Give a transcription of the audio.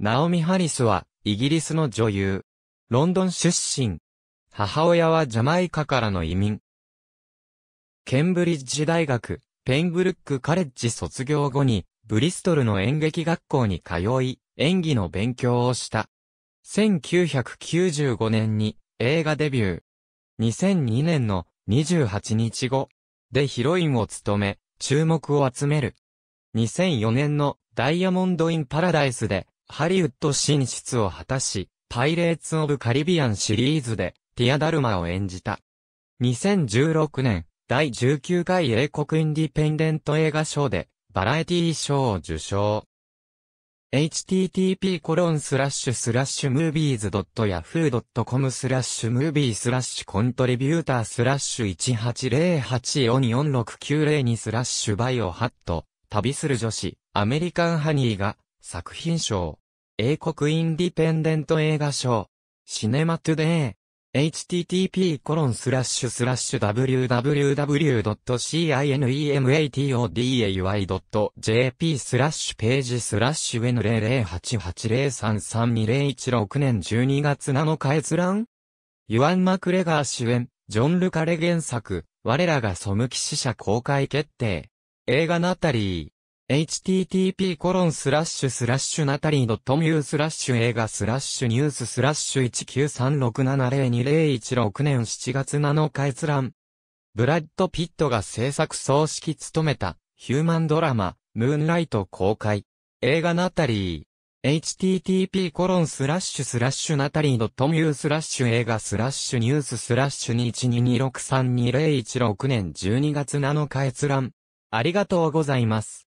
ナオミ・ハリスは、イギリスの女優。ロンドン出身。母親はジャマイカからの移民。ケンブリッジ大学、ペンブルックカレッジ卒業後に、ブリストルの演劇学校に通い、演技の勉強をした。1995年に映画デビュー。2002年の28日後でヒロインを務め、注目を集める。2004年のダイヤモンド・イン・パラダイスでハリウッド進出を果たし、パイレーツ・オブ・カリビアンシリーズで、ティア・ダルマを演じた。2016年、第19回英国インディペンデント映画賞で、バラエティ賞を受賞。http コロンスラッシュスラッシュムービーズ .yahoo.com スラッシュムービースラッシュコントリビュータースラッシュ180844690 2スラッシュバイオハット旅する女子アメリカンハニーが作品賞、英国インディペンデント映画賞、シネマトゥデイ、http コロンスラッシュスラッシュ www.cinematoday.jp スラッシュページスラッシュ N00880332016 年12月7日閲覧ユアン・マクレガー主演、ジョン・ルカレ原作、我らが背き死者公開決定。映画ナタリー。http コロンスラッシュスラッシュナタリードットミュースラッシュ映画スラッシュニューススラッシュ1 9 3 6 7 0 2 0 1 6年7月7日閲覧。ブラッド・ピットが制作総指揮務めたヒューマンドラマムーンライト公開。映画ナタリー。http コロンスラッシュスラッシュナタリードットミュースラッシュ映画スラッシュニューススラッシュ212263201 6年12月7日閲覧。ありがとうございます。